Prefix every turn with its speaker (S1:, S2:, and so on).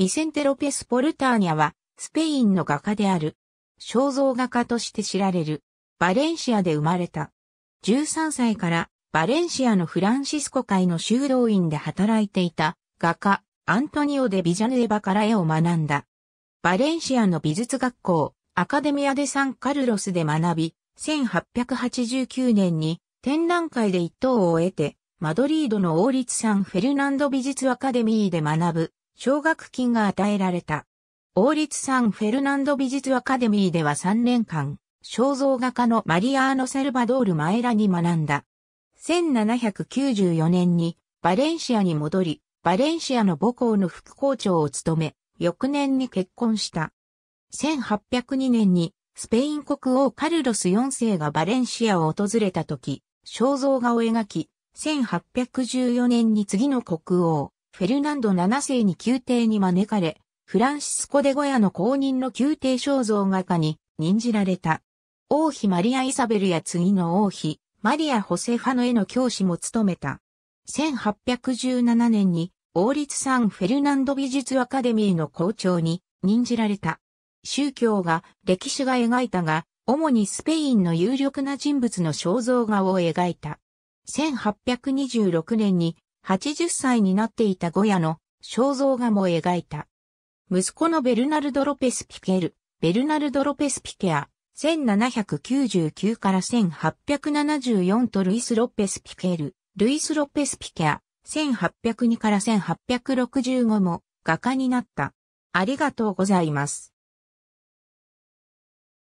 S1: ビセンテ・ロペス・ポルターニャは、スペインの画家である。肖像画家として知られる。バレンシアで生まれた。13歳からバレンシアのフランシスコ会の修道院で働いていた画家アントニオ・デ・ビジャヌエバから絵を学んだ。バレンシアの美術学校アカデミアデ・サンカルロスで学び、1889年に展覧会で一等を得て、マドリードの王立サンフェルナンド美術アカデミーで学ぶ奨学金が与えられた。王立サンフェルナンド美術アカデミーでは3年間、肖像画家のマリアーノ・セルバドール・マエラに学んだ。1794年にバレンシアに戻り、バレンシアの母校の副校長を務め、翌年に結婚した。1802年にスペイン国王カルロス4世がバレンシアを訪れた時、肖像画を描き、1814年に次の国王、フェルナンド7世に宮廷に招かれ、フランシスコ・デ・ゴヤの公認の宮廷肖像画家に任じられた。王妃マリア・イサベルや次の王妃、マリア・ホセファノへの教師も務めた。1817年に王立サン・フェルナンド美術アカデミーの校長に任じられた。宗教が、歴史が描いたが、主にスペインの有力な人物の肖像画を描いた。1826年に80歳になっていたゴヤの肖像画も描いた。息子のベルナルド・ロペス・ピケル、ベルナルド・ロペス・ピケア、1799から1874とルイス・ロペス・ピケル、ルイス・ロペス・ピケア、1802から1865も画家になった。ありがとうございます。